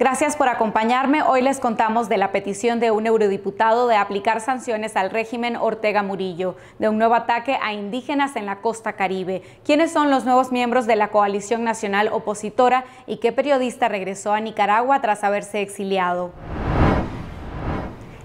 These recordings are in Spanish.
Gracias por acompañarme. Hoy les contamos de la petición de un eurodiputado de aplicar sanciones al régimen Ortega Murillo, de un nuevo ataque a indígenas en la costa caribe. ¿Quiénes son los nuevos miembros de la coalición nacional opositora y qué periodista regresó a Nicaragua tras haberse exiliado?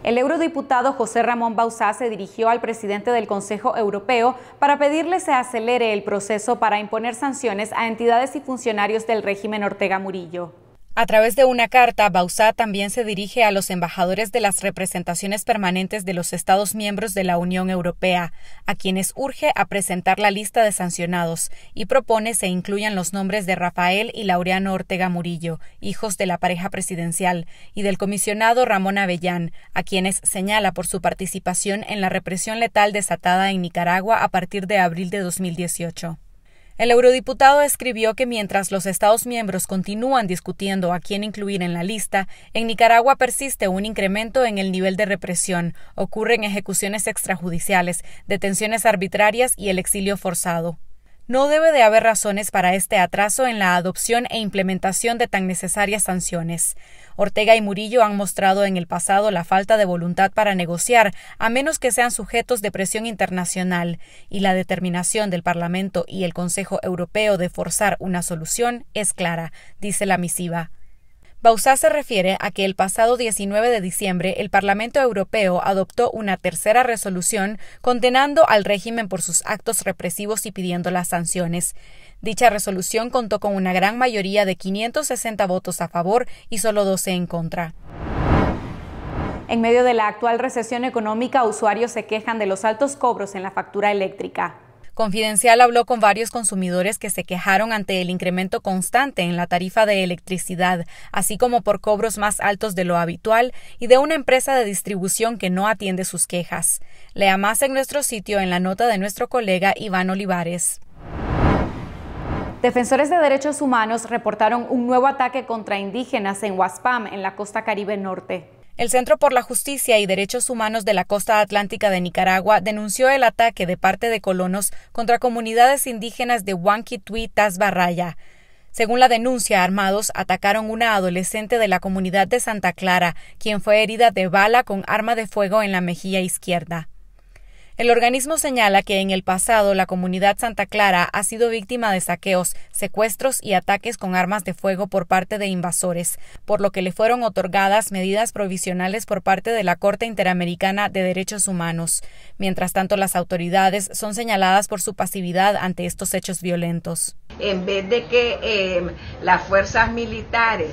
El eurodiputado José Ramón Bauzá se dirigió al presidente del Consejo Europeo para pedirle se acelere el proceso para imponer sanciones a entidades y funcionarios del régimen Ortega Murillo. A través de una carta, Bausá también se dirige a los embajadores de las representaciones permanentes de los Estados miembros de la Unión Europea, a quienes urge a presentar la lista de sancionados y propone se incluyan los nombres de Rafael y Laureano Ortega Murillo, hijos de la pareja presidencial, y del comisionado Ramón Avellán, a quienes señala por su participación en la represión letal desatada en Nicaragua a partir de abril de 2018. El eurodiputado escribió que mientras los Estados miembros continúan discutiendo a quién incluir en la lista, en Nicaragua persiste un incremento en el nivel de represión, ocurren ejecuciones extrajudiciales, detenciones arbitrarias y el exilio forzado. No debe de haber razones para este atraso en la adopción e implementación de tan necesarias sanciones. Ortega y Murillo han mostrado en el pasado la falta de voluntad para negociar, a menos que sean sujetos de presión internacional, y la determinación del Parlamento y el Consejo Europeo de forzar una solución es clara, dice la misiva. Bausá se refiere a que el pasado 19 de diciembre el Parlamento Europeo adoptó una tercera resolución condenando al régimen por sus actos represivos y pidiendo las sanciones. Dicha resolución contó con una gran mayoría de 560 votos a favor y solo 12 en contra. En medio de la actual recesión económica, usuarios se quejan de los altos cobros en la factura eléctrica. Confidencial habló con varios consumidores que se quejaron ante el incremento constante en la tarifa de electricidad, así como por cobros más altos de lo habitual y de una empresa de distribución que no atiende sus quejas. Lea más en nuestro sitio en la nota de nuestro colega Iván Olivares. Defensores de derechos humanos reportaron un nuevo ataque contra indígenas en Waspam, en la costa caribe norte. El Centro por la Justicia y Derechos Humanos de la Costa Atlántica de Nicaragua denunció el ataque de parte de colonos contra comunidades indígenas de Huanquitui, Barraya. Según la denuncia, armados atacaron una adolescente de la comunidad de Santa Clara, quien fue herida de bala con arma de fuego en la mejilla izquierda. El organismo señala que en el pasado la comunidad Santa Clara ha sido víctima de saqueos, secuestros y ataques con armas de fuego por parte de invasores, por lo que le fueron otorgadas medidas provisionales por parte de la Corte Interamericana de Derechos Humanos. Mientras tanto, las autoridades son señaladas por su pasividad ante estos hechos violentos. En vez de que eh, las fuerzas militares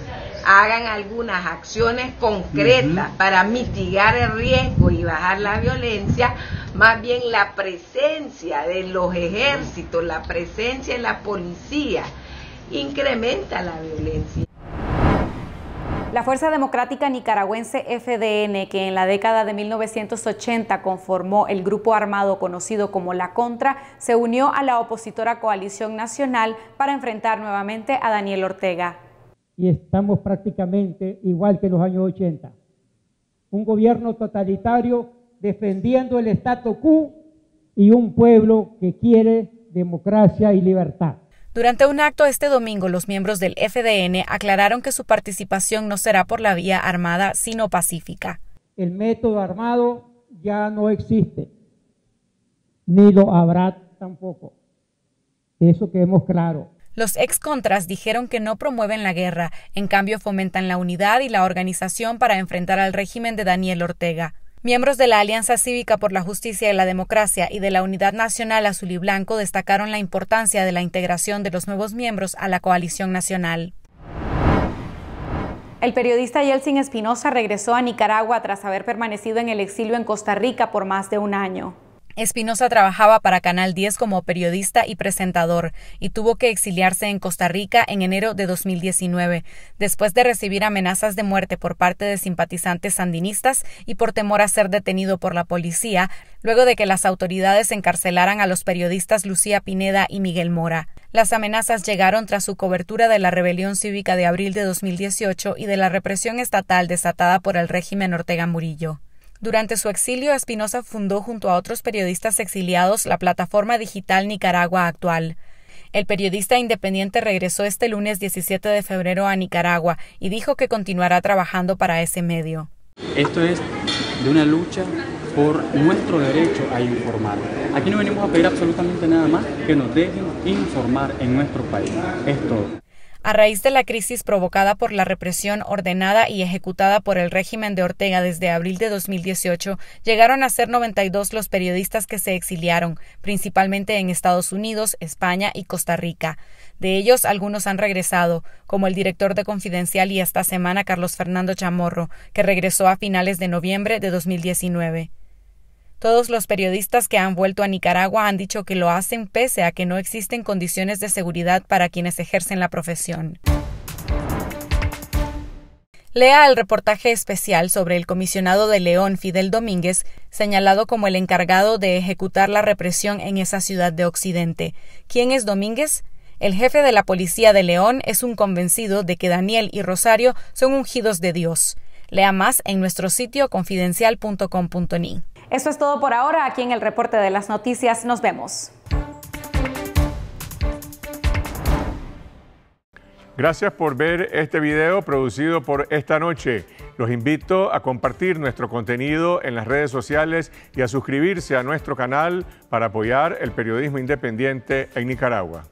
hagan algunas acciones concretas para mitigar el riesgo y bajar la violencia, más bien la presencia de los ejércitos, la presencia de la policía, incrementa la violencia. La Fuerza Democrática Nicaragüense FDN, que en la década de 1980 conformó el grupo armado conocido como La Contra, se unió a la opositora Coalición Nacional para enfrentar nuevamente a Daniel Ortega. Y estamos prácticamente igual que en los años 80. Un gobierno totalitario defendiendo el Estado quo y un pueblo que quiere democracia y libertad. Durante un acto este domingo, los miembros del FDN aclararon que su participación no será por la vía armada, sino pacífica. El método armado ya no existe, ni lo habrá tampoco. Eso quedemos claro. Los ex contras dijeron que no promueven la guerra, en cambio fomentan la unidad y la organización para enfrentar al régimen de Daniel Ortega. Miembros de la Alianza Cívica por la Justicia y la Democracia y de la Unidad Nacional Azul y Blanco destacaron la importancia de la integración de los nuevos miembros a la coalición nacional. El periodista Yeltsin Espinosa regresó a Nicaragua tras haber permanecido en el exilio en Costa Rica por más de un año. Espinosa trabajaba para Canal 10 como periodista y presentador y tuvo que exiliarse en Costa Rica en enero de 2019, después de recibir amenazas de muerte por parte de simpatizantes sandinistas y por temor a ser detenido por la policía, luego de que las autoridades encarcelaran a los periodistas Lucía Pineda y Miguel Mora. Las amenazas llegaron tras su cobertura de la rebelión cívica de abril de 2018 y de la represión estatal desatada por el régimen Ortega Murillo. Durante su exilio, Espinosa fundó junto a otros periodistas exiliados la plataforma digital Nicaragua Actual. El periodista independiente regresó este lunes 17 de febrero a Nicaragua y dijo que continuará trabajando para ese medio. Esto es de una lucha por nuestro derecho a informar. Aquí no venimos a pedir absolutamente nada más que nos dejen informar en nuestro país. Es todo. A raíz de la crisis provocada por la represión ordenada y ejecutada por el régimen de Ortega desde abril de 2018, llegaron a ser 92 los periodistas que se exiliaron, principalmente en Estados Unidos, España y Costa Rica. De ellos, algunos han regresado, como el director de Confidencial y esta semana Carlos Fernando Chamorro, que regresó a finales de noviembre de 2019. Todos los periodistas que han vuelto a Nicaragua han dicho que lo hacen pese a que no existen condiciones de seguridad para quienes ejercen la profesión. Lea el reportaje especial sobre el comisionado de León, Fidel Domínguez, señalado como el encargado de ejecutar la represión en esa ciudad de Occidente. ¿Quién es Domínguez? El jefe de la policía de León es un convencido de que Daniel y Rosario son ungidos de Dios. Lea más en nuestro sitio confidencial.com.ni. Eso es todo por ahora aquí en el reporte de las noticias. Nos vemos. Gracias por ver este video producido por esta noche. Los invito a compartir nuestro contenido en las redes sociales y a suscribirse a nuestro canal para apoyar el periodismo independiente en Nicaragua.